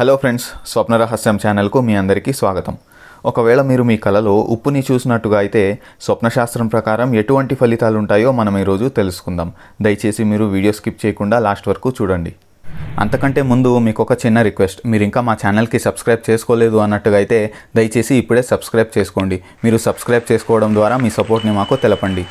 hello friends స్వప్న రహస్యం ఛానల్కు మీ అందరికీ స్వాగతం ఒకవేళ మీరు మీ కలలో ఉప్పుని చూసినట్టుగా అయితే స్వప్నశాస్త్రం ప్రకారం ఎటువంటి ఫలితాలు ఉంటాయో మనం ఈరోజు తెలుసుకుందాం దయచేసి మీరు వీడియో స్కిప్ చేయకుండా లాస్ట్ వరకు చూడండి అంతకంటే ముందు మీకు ఒక చిన్న రిక్వెస్ట్ మీరు ఇంకా మా ఛానల్కి సబ్స్క్రైబ్ చేసుకోలేదు అన్నట్టుగా అయితే దయచేసి ఇప్పుడే సబ్స్క్రైబ్ చేసుకోండి మీరు సబ్స్క్రైబ్ చేసుకోవడం ద్వారా మీ సపోర్ట్ని మాకు తెలపండి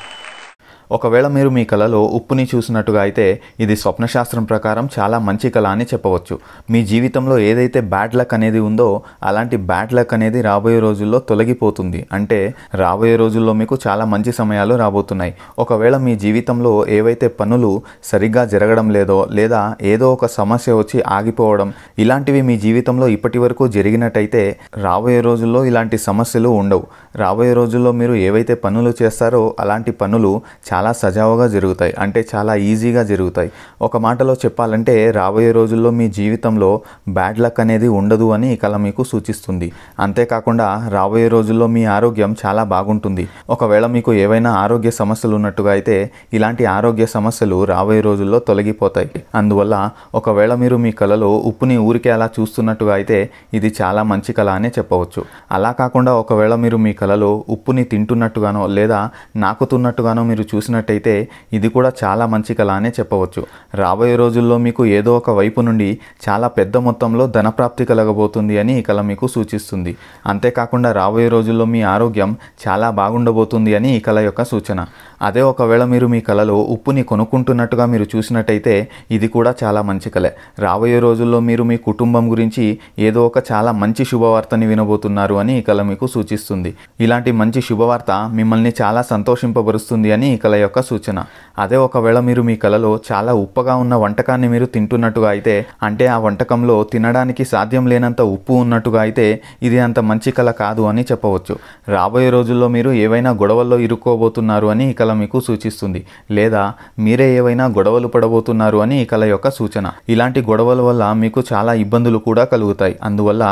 ఒకవేళ మీరు మీ కళలో ఉప్పుని చూసినట్టుగా అయితే ఇది స్వప్నశాస్త్రం ప్రకారం చాలా మంచి కళ అని చెప్పవచ్చు మీ జీవితంలో ఏదైతే బ్యాడ్ లక్ అనేది ఉందో అలాంటి బ్యాడ్ లక్ అనేది రాబోయే రోజుల్లో తొలగిపోతుంది అంటే రాబోయే రోజుల్లో మీకు చాలా మంచి సమయాలు రాబోతున్నాయి ఒకవేళ మీ జీవితంలో ఏవైతే పనులు సరిగ్గా జరగడం లేదో లేదా ఏదో ఒక సమస్య వచ్చి ఆగిపోవడం ఇలాంటివి మీ జీవితంలో ఇప్పటి వరకు జరిగినట్టయితే రాబోయే రోజుల్లో ఇలాంటి సమస్యలు ఉండవు రాబోయే రోజుల్లో మీరు ఏవైతే పనులు చేస్తారో అలాంటి పనులు చాలా చాలా సజావుగా జరుగుతాయి అంటే చాలా ఈజీగా జరుగుతాయి ఒక మాటలో చెప్పాలంటే రాబోయే రోజుల్లో మీ జీవితంలో బ్యాడ్ లక్ అనేది ఉండదు అని ఈ కళ మీకు సూచిస్తుంది అంతేకాకుండా రాబోయే రోజుల్లో మీ ఆరోగ్యం చాలా బాగుంటుంది ఒకవేళ మీకు ఏవైనా ఆరోగ్య సమస్యలు ఉన్నట్టుగా అయితే ఇలాంటి ఆరోగ్య సమస్యలు రాబోయే రోజుల్లో తొలగిపోతాయి అందువల్ల ఒకవేళ మీరు మీ కళలో ఉప్పుని ఊరికే అలా చూస్తున్నట్టుగా అయితే ఇది చాలా మంచి కళ అనే చెప్పవచ్చు అలా కాకుండా ఒకవేళ మీరు మీ కళలో ఉప్పుని తింటున్నట్టుగానో లేదా నాకుతున్నట్టుగానో మీరు చూసి చూసినట్టయితే ఇది కూడా చాలా మంచి కళ అనే చెప్పవచ్చు రాబోయే రోజుల్లో మీకు ఏదో ఒక వైపు నుండి చాలా పెద్ద మొత్తంలో ధనప్రాప్తి కలగబోతుంది అని ఈ కళ మీకు సూచిస్తుంది అంతేకాకుండా రాబోయే రోజుల్లో మీ ఆరోగ్యం చాలా బాగుండబోతుంది అని ఈ కళ యొక్క సూచన అదే ఒకవేళ మీరు మీ కళలో ఉప్పుని కొనుక్కుంటున్నట్టుగా మీరు చూసినట్టయితే ఇది కూడా చాలా మంచి కళ రాబోయే రోజుల్లో మీరు మీ కుటుంబం గురించి ఏదో ఒక చాలా మంచి శుభవార్తని వినబోతున్నారు అని ఈ కళ మీకు సూచిస్తుంది ఇలాంటి మంచి శుభవార్త మిమ్మల్ని చాలా సంతోషింపబరుస్తుంది అని ఈ కళ యొక్క సూచన అదే ఒకవేళ మీరు మీ కలలో చాలా ఉప్పగా ఉన్న వంటకాన్ని మీరు తింటున్నట్టుగా అయితే అంటే ఆ వంటకంలో తినడానికి సాధ్యం లేనంత ఉప్పు ఉన్నట్టుగా అయితే ఇది అంత మంచి కళ కాదు అని చెప్పవచ్చు రాబోయే రోజుల్లో మీరు ఏవైనా గొడవల్లో ఇరుక్కోబోతున్నారు అని ఈ కళ మీకు సూచిస్తుంది లేదా మీరే ఏవైనా గొడవలు పడబోతున్నారు అని ఈ కళ యొక్క సూచన ఇలాంటి గొడవల వల్ల మీకు చాలా ఇబ్బందులు కూడా కలుగుతాయి అందువల్ల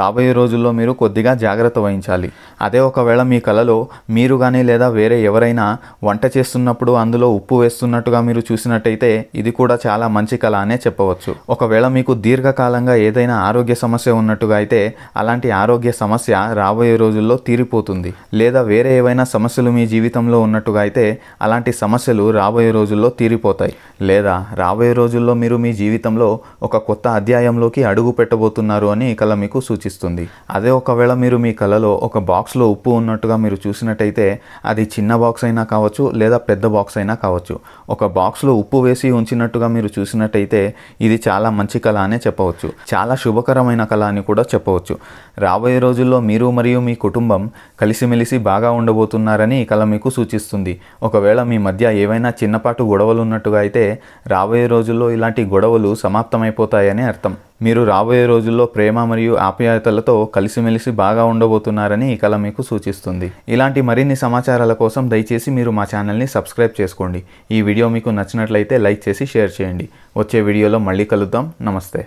రాబోయే రోజుల్లో మీరు కొద్దిగా జాగ్రత్త వహించాలి అదే ఒకవేళ మీ కళలో మీరు కానీ లేదా వేరే ఎవరైనా వంట చేస్తూ చేస్తున్నప్పుడు అందులో ఉప్పు వేస్తున్నట్టుగా మీరు చూసినట్టయితే ఇది కూడా చాలా మంచి కళ అనే చెప్పవచ్చు ఒకవేళ మీకు దీర్ఘకాలంగా ఏదైనా ఆరోగ్య సమస్య ఉన్నట్టుగా అయితే అలాంటి ఆరోగ్య సమస్య రాబోయే రోజుల్లో తీరిపోతుంది లేదా వేరే ఏవైనా సమస్యలు మీ జీవితంలో ఉన్నట్టుగా అయితే అలాంటి సమస్యలు రాబోయే రోజుల్లో తీరిపోతాయి లేదా రాబోయే రోజుల్లో మీరు మీ జీవితంలో ఒక కొత్త అధ్యాయంలోకి అడుగు పెట్టబోతున్నారు అని ఈ కళ మీకు సూచిస్తుంది అదే ఒకవేళ మీరు మీ కళలో ఒక బాక్స్లో ఉప్పు ఉన్నట్టుగా మీరు చూసినట్టయితే అది చిన్న బాక్స్ అయినా కావచ్చు లేదా లేదా పెద్ద బాక్స్ అయినా కావచ్చు ఒక బాక్స్లో ఉప్పు వేసి ఉంచినట్టుగా మీరు చూసినట్టయితే ఇది చాలా మంచి కళ అనే చెప్పవచ్చు చాలా శుభకరమైన కళ అని కూడా చెప్పవచ్చు రాబోయే రోజుల్లో మీరు మరియు మీ కుటుంబం కలిసిమెలిసి బాగా ఉండబోతున్నారని ఈ కళ మీకు సూచిస్తుంది ఒకవేళ మీ మధ్య ఏవైనా చిన్నపాటు గొడవలు ఉన్నట్టుగా అయితే రాబోయే రోజుల్లో ఇలాంటి గొడవలు సమాప్తమైపోతాయని అర్థం మీరు రాబోయే రోజుల్లో ప్రేమ మరియు ఆప్యాయతలతో కలిసిమెలిసి బాగా ఉండబోతున్నారని ఈ కళ మీకు సూచిస్తుంది ఇలాంటి మరిన్ని సమాచారాల కోసం దయచేసి మీరు మా ఛానల్ని సబ్స్క్రైబ్ చేసుకోండి ఈ వీడియో మీకు నచ్చినట్లయితే లైక్ చేసి షేర్ చేయండి వచ్చే వీడియోలో మళ్ళీ కలుద్దాం నమస్తే